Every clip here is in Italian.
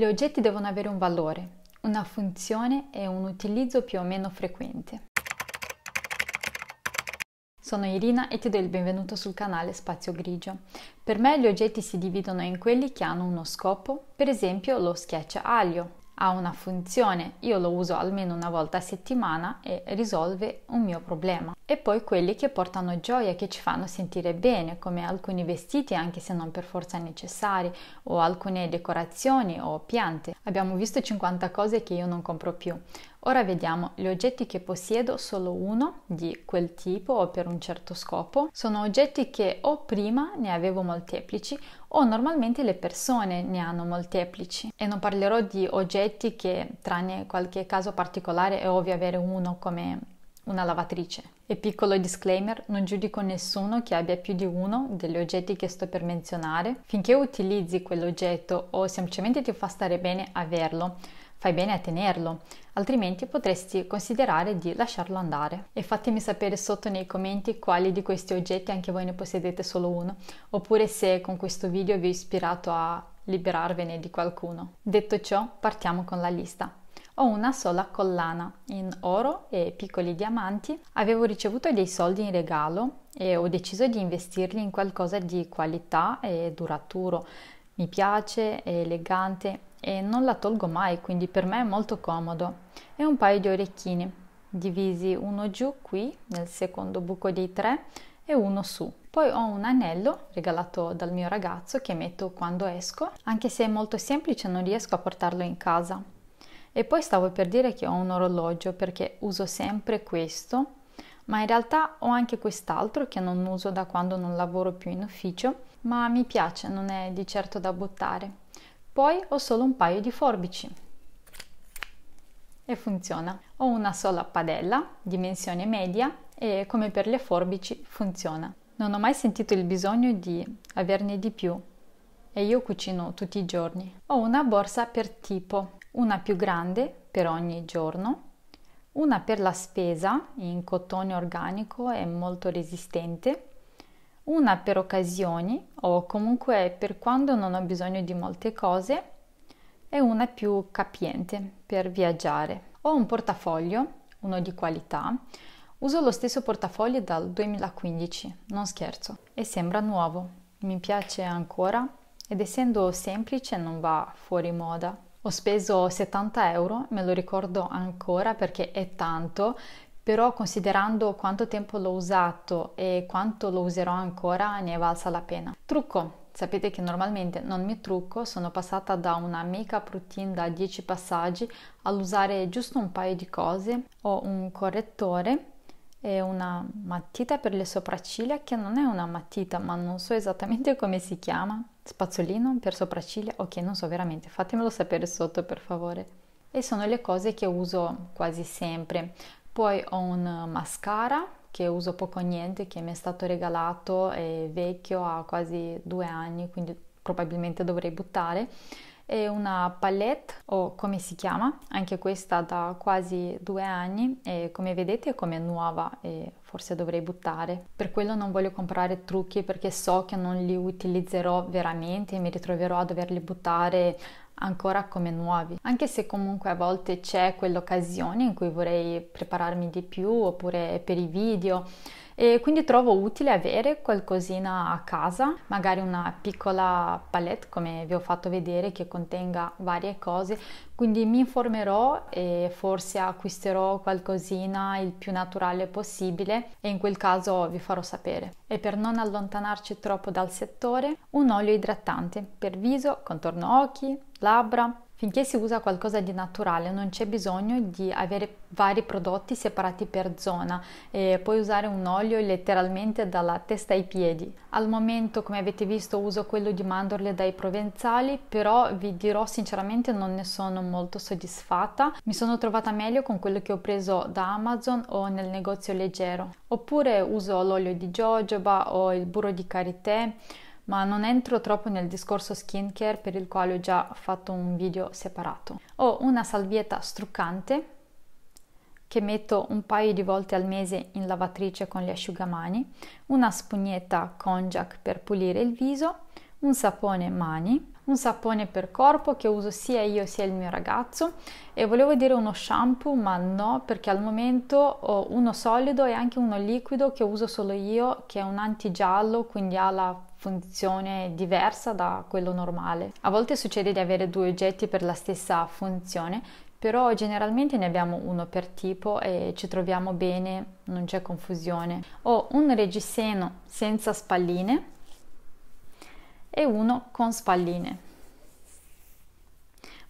Gli oggetti devono avere un valore, una funzione e un utilizzo più o meno frequente. Sono Irina e ti do il benvenuto sul canale Spazio Grigio. Per me gli oggetti si dividono in quelli che hanno uno scopo, per esempio lo schiaccia aglio ha una funzione, io lo uso almeno una volta a settimana e risolve un mio problema. E poi quelli che portano gioia, che ci fanno sentire bene, come alcuni vestiti anche se non per forza necessari, o alcune decorazioni o piante. Abbiamo visto 50 cose che io non compro più. Ora vediamo gli oggetti che possiedo solo uno di quel tipo o per un certo scopo. Sono oggetti che o prima ne avevo molteplici o normalmente le persone ne hanno molteplici e non parlerò di oggetti che tranne qualche caso particolare è ovvio avere uno come una lavatrice. E piccolo disclaimer, non giudico nessuno che abbia più di uno degli oggetti che sto per menzionare. Finché utilizzi quell'oggetto o semplicemente ti fa stare bene averlo, fai bene a tenerlo, altrimenti potresti considerare di lasciarlo andare. E fatemi sapere sotto nei commenti quali di questi oggetti anche voi ne possedete solo uno, oppure se con questo video vi ho ispirato a liberarvene di qualcuno. Detto ciò, partiamo con la lista. Ho una sola collana in oro e piccoli diamanti. Avevo ricevuto dei soldi in regalo e ho deciso di investirli in qualcosa di qualità e duraturo. Mi piace, è elegante e non la tolgo mai, quindi per me è molto comodo. E un paio di orecchini, divisi uno giù qui, nel secondo buco dei tre, e uno su. Poi ho un anello regalato dal mio ragazzo che metto quando esco, anche se è molto semplice non riesco a portarlo in casa. E poi stavo per dire che ho un orologio perché uso sempre questo, ma in realtà ho anche quest'altro che non uso da quando non lavoro più in ufficio, ma mi piace, non è di certo da buttare. Poi ho solo un paio di forbici. E funziona. Ho una sola padella, dimensione media, e come per le forbici funziona. Non ho mai sentito il bisogno di averne di più e io cucino tutti i giorni. Ho una borsa per tipo, una più grande per ogni giorno, una per la spesa in cotone organico è molto resistente, una per occasioni o comunque per quando non ho bisogno di molte cose e una più capiente per viaggiare. Ho un portafoglio, uno di qualità, uso lo stesso portafoglio dal 2015, non scherzo, e sembra nuovo, mi piace ancora ed essendo semplice non va fuori moda. Ho speso 70 euro, me lo ricordo ancora perché è tanto, però considerando quanto tempo l'ho usato e quanto lo userò ancora ne è valsa la pena. Trucco. Sapete che normalmente non mi trucco, sono passata da una make-up routine da 10 passaggi all'usare giusto un paio di cose. Ho un correttore e una matita per le sopracciglia che non è una matita ma non so esattamente come si chiama spazzolino per sopracciglia ok non so veramente fatemelo sapere sotto per favore e sono le cose che uso quasi sempre poi ho un mascara che uso poco o niente che mi è stato regalato è vecchio ha quasi due anni quindi probabilmente dovrei buttare è una palette o come si chiama, anche questa da quasi due anni e come vedete è come nuova e forse dovrei buttare. Per quello non voglio comprare trucchi perché so che non li utilizzerò veramente e mi ritroverò a doverli buttare ancora come nuovi, anche se comunque a volte c'è quell'occasione in cui vorrei prepararmi di più oppure per i video e quindi trovo utile avere qualcosina a casa, magari una piccola palette come vi ho fatto vedere che contenga varie cose, quindi mi informerò e forse acquisterò qualcosina il più naturale possibile e in quel caso vi farò sapere. E per non allontanarci troppo dal settore, un olio idratante per viso, contorno occhi, labbra, Finché si usa qualcosa di naturale non c'è bisogno di avere vari prodotti separati per zona e puoi usare un olio letteralmente dalla testa ai piedi. Al momento come avete visto uso quello di mandorle dai provenzali però vi dirò sinceramente non ne sono molto soddisfatta. Mi sono trovata meglio con quello che ho preso da Amazon o nel negozio leggero. Oppure uso l'olio di jojoba o il burro di karité ma non entro troppo nel discorso skincare per il quale ho già fatto un video separato. Ho una salvietta struccante che metto un paio di volte al mese in lavatrice con gli asciugamani, una spugnetta konjac per pulire il viso, un sapone mani, un sapone per corpo che uso sia io sia il mio ragazzo e volevo dire uno shampoo ma no perché al momento ho uno solido e anche uno liquido che uso solo io che è un antigiallo quindi ha la funzione diversa da quello normale. A volte succede di avere due oggetti per la stessa funzione, però generalmente ne abbiamo uno per tipo e ci troviamo bene, non c'è confusione. Ho un reggiseno senza spalline e uno con spalline,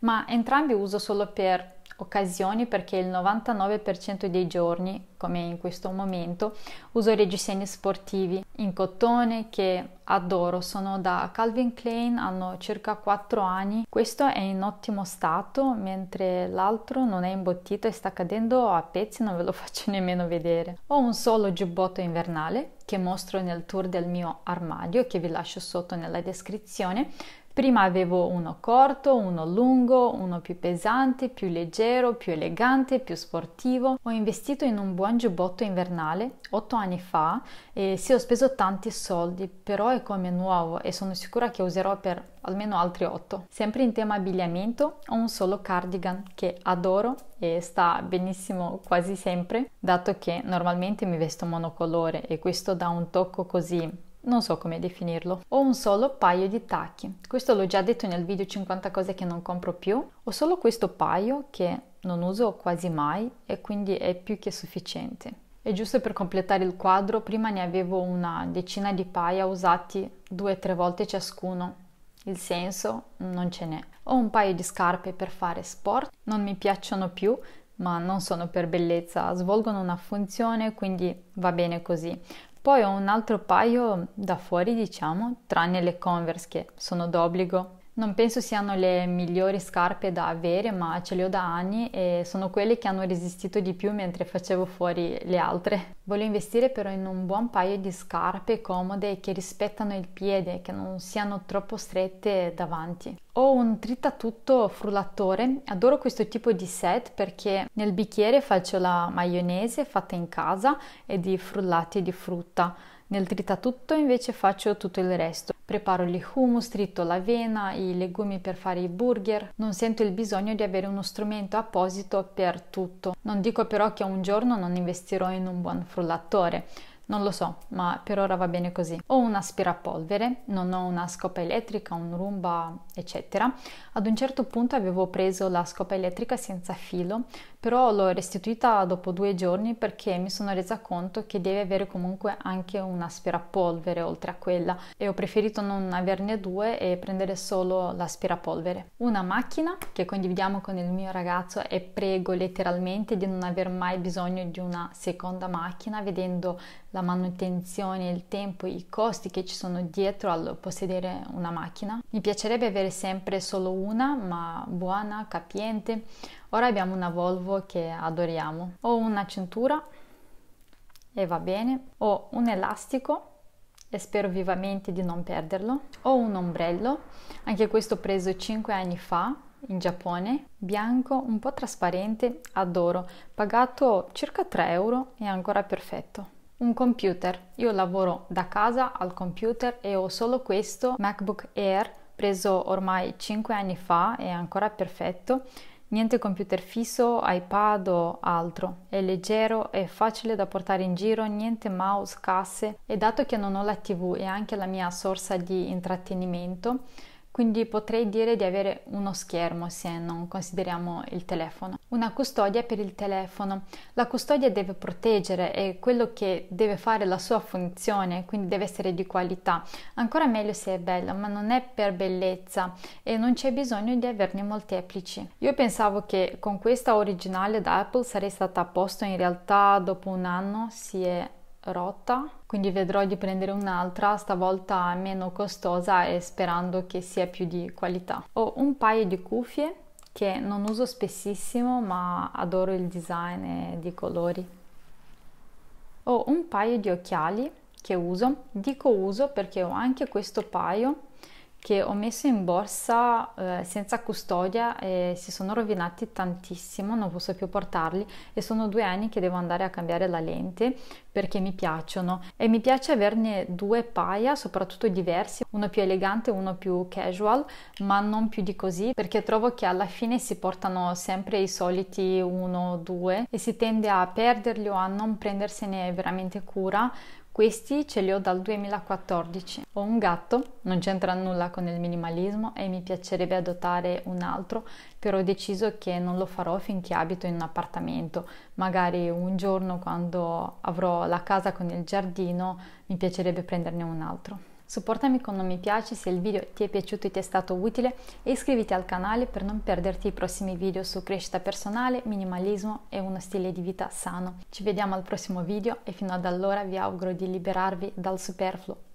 ma entrambi uso solo per occasioni perché il 99% dei giorni, come in questo momento, uso reggiseni sportivi in cotone che adoro, sono da Calvin Klein, hanno circa 4 anni. Questo è in ottimo stato, mentre l'altro non è imbottito e sta cadendo a pezzi, non ve lo faccio nemmeno vedere. Ho un solo giubbotto invernale che mostro nel tour del mio armadio che vi lascio sotto nella descrizione Prima avevo uno corto, uno lungo, uno più pesante, più leggero, più elegante, più sportivo. Ho investito in un buon giubbotto invernale 8 anni fa e sì, ho speso tanti soldi, però è come nuovo e sono sicura che userò per almeno altri 8. Sempre in tema abbigliamento ho un solo cardigan che adoro e sta benissimo quasi sempre, dato che normalmente mi vesto monocolore e questo dà un tocco così non so come definirlo. Ho un solo paio di tacchi, questo l'ho già detto nel video 50 cose che non compro più. Ho solo questo paio che non uso quasi mai e quindi è più che sufficiente. E giusto per completare il quadro, prima ne avevo una decina di paia usati due o tre volte ciascuno. Il senso non ce n'è. Ho un paio di scarpe per fare sport, non mi piacciono più, ma non sono per bellezza, svolgono una funzione, quindi va bene così. Poi ho un altro paio da fuori, diciamo, tranne le Converse che sono d'obbligo. Non penso siano le migliori scarpe da avere, ma ce le ho da anni e sono quelle che hanno resistito di più mentre facevo fuori le altre. Voglio investire però in un buon paio di scarpe comode che rispettano il piede, che non siano troppo strette davanti. Ho un tritatutto frullatore, adoro questo tipo di set perché nel bicchiere faccio la maionese fatta in casa e di frullati di frutta. Nel tritatutto invece faccio tutto il resto. Preparo gli hummus, trito l'avena, i legumi per fare i burger. Non sento il bisogno di avere uno strumento apposito per tutto. Non dico però che un giorno non investirò in un buon frullatore. Non lo so, ma per ora va bene così. Ho un aspirapolvere, non ho una scopa elettrica, un rumba, eccetera. Ad un certo punto avevo preso la scopa elettrica senza filo però l'ho restituita dopo due giorni perché mi sono resa conto che deve avere comunque anche un aspirapolvere oltre a quella e ho preferito non averne due e prendere solo l'aspirapolvere. Una macchina che condividiamo con il mio ragazzo e prego letteralmente di non aver mai bisogno di una seconda macchina vedendo la manutenzione, il tempo, i costi che ci sono dietro al possedere una macchina. Mi piacerebbe avere sempre solo una ma buona, capiente Ora abbiamo una Volvo che adoriamo. Ho una cintura e va bene. Ho un elastico e spero vivamente di non perderlo. Ho un ombrello, anche questo preso 5 anni fa in Giappone, bianco, un po' trasparente, adoro, pagato circa 3 euro e ancora perfetto. Un computer, io lavoro da casa al computer e ho solo questo MacBook Air preso ormai 5 anni fa e ancora perfetto Niente computer fisso, iPad o altro. È leggero, è facile da portare in giro, niente mouse, casse e dato che non ho la TV e anche la mia sorsa di intrattenimento, quindi potrei dire di avere uno schermo se non consideriamo il telefono. Una custodia per il telefono. La custodia deve proteggere, è quello che deve fare la sua funzione, quindi deve essere di qualità. Ancora meglio se è bella, ma non è per bellezza e non c'è bisogno di averne molteplici. Io pensavo che con questa originale da Apple sarei stata a posto, in realtà dopo un anno si è rotta, quindi vedrò di prendere un'altra, stavolta meno costosa e sperando che sia più di qualità. Ho un paio di cuffie che non uso spessissimo ma adoro il design e i colori. Ho un paio di occhiali che uso, dico uso perché ho anche questo paio che ho messo in borsa eh, senza custodia e si sono rovinati tantissimo, non posso più portarli e sono due anni che devo andare a cambiare la lente perché mi piacciono e mi piace averne due paia, soprattutto diversi, uno più elegante e uno più casual, ma non più di così perché trovo che alla fine si portano sempre i soliti uno o due e si tende a perderli o a non prendersene veramente cura questi ce li ho dal 2014. Ho un gatto, non c'entra nulla con il minimalismo e mi piacerebbe adottare un altro, però ho deciso che non lo farò finché abito in un appartamento. Magari un giorno quando avrò la casa con il giardino mi piacerebbe prenderne un altro. Supportami con non mi piace se il video ti è piaciuto e ti è stato utile e iscriviti al canale per non perderti i prossimi video su crescita personale, minimalismo e uno stile di vita sano. Ci vediamo al prossimo video e fino ad allora vi auguro di liberarvi dal superfluo